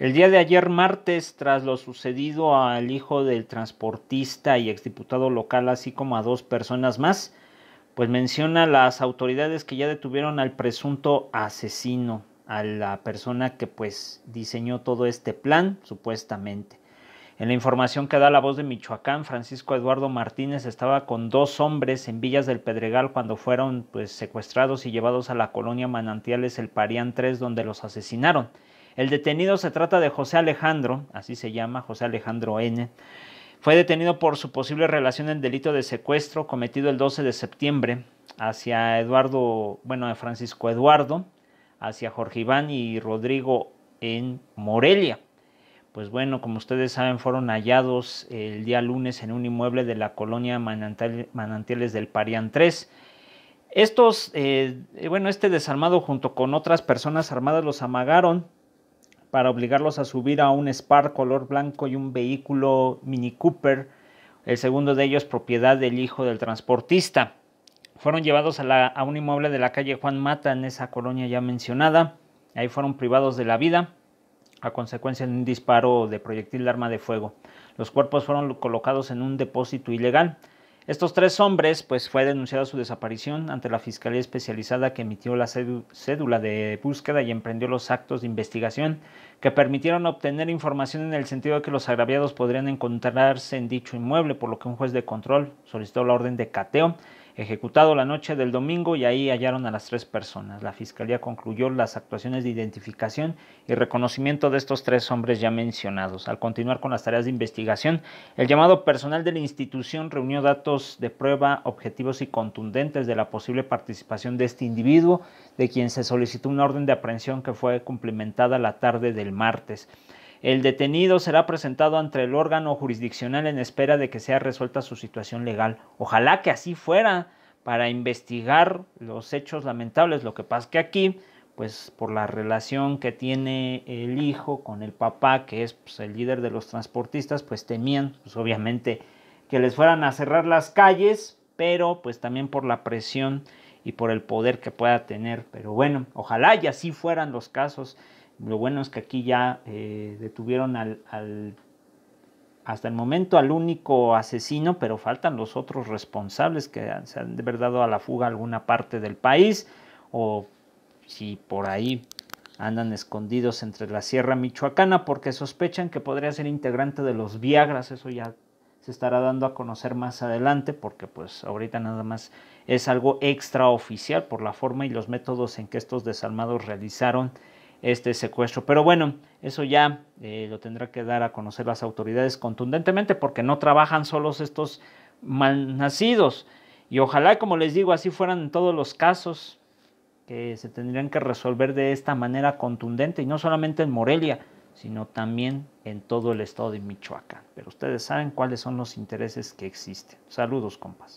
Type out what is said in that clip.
El día de ayer martes, tras lo sucedido al hijo del transportista y exdiputado local, así como a dos personas más, pues menciona las autoridades que ya detuvieron al presunto asesino, a la persona que pues diseñó todo este plan, supuestamente. En la información que da la voz de Michoacán, Francisco Eduardo Martínez estaba con dos hombres en Villas del Pedregal cuando fueron pues secuestrados y llevados a la colonia Manantiales El Parián 3 donde los asesinaron. El detenido se trata de José Alejandro, así se llama, José Alejandro N. Fue detenido por su posible relación en delito de secuestro cometido el 12 de septiembre hacia Eduardo, bueno, Francisco Eduardo, hacia Jorge Iván y Rodrigo en Morelia. Pues bueno, como ustedes saben, fueron hallados el día lunes en un inmueble de la colonia Manantiales del Parián 3. Estos, eh, bueno, este desarmado junto con otras personas armadas los amagaron para obligarlos a subir a un Spark color blanco y un vehículo Mini Cooper, el segundo de ellos propiedad del hijo del transportista. Fueron llevados a, a un inmueble de la calle Juan Mata en esa colonia ya mencionada. Ahí fueron privados de la vida a consecuencia de un disparo de proyectil de arma de fuego. Los cuerpos fueron colocados en un depósito ilegal. Estos tres hombres, pues fue denunciada su desaparición ante la Fiscalía Especializada que emitió la cédula de búsqueda y emprendió los actos de investigación que permitieron obtener información en el sentido de que los agraviados podrían encontrarse en dicho inmueble, por lo que un juez de control solicitó la orden de cateo ejecutado la noche del domingo y ahí hallaron a las tres personas. La fiscalía concluyó las actuaciones de identificación y reconocimiento de estos tres hombres ya mencionados. Al continuar con las tareas de investigación, el llamado personal de la institución reunió datos de prueba objetivos y contundentes de la posible participación de este individuo, de quien se solicitó una orden de aprehensión que fue cumplimentada la tarde del martes. El detenido será presentado ante el órgano jurisdiccional en espera de que sea resuelta su situación legal. Ojalá que así fuera para investigar los hechos lamentables. Lo que pasa es que aquí, pues por la relación que tiene el hijo con el papá, que es pues, el líder de los transportistas, pues temían, pues obviamente, que les fueran a cerrar las calles, pero pues también por la presión y por el poder que pueda tener. Pero bueno, ojalá y así fueran los casos. Lo bueno es que aquí ya eh, detuvieron al, hasta el momento al único asesino, pero faltan los otros responsables que se han de verdad dado a la fuga a alguna parte del país o si por ahí andan escondidos entre la Sierra Michoacana porque sospechan que podría ser integrante de los Viagras, eso ya se estará dando a conocer más adelante porque pues ahorita nada más es algo extraoficial por la forma y los métodos en que estos desalmados realizaron este secuestro. Pero bueno, eso ya eh, lo tendrá que dar a conocer las autoridades contundentemente porque no trabajan solos estos malnacidos. Y ojalá, como les digo, así fueran todos los casos que se tendrían que resolver de esta manera contundente y no solamente en Morelia, sino también en todo el estado de Michoacán. Pero ustedes saben cuáles son los intereses que existen. Saludos, compas.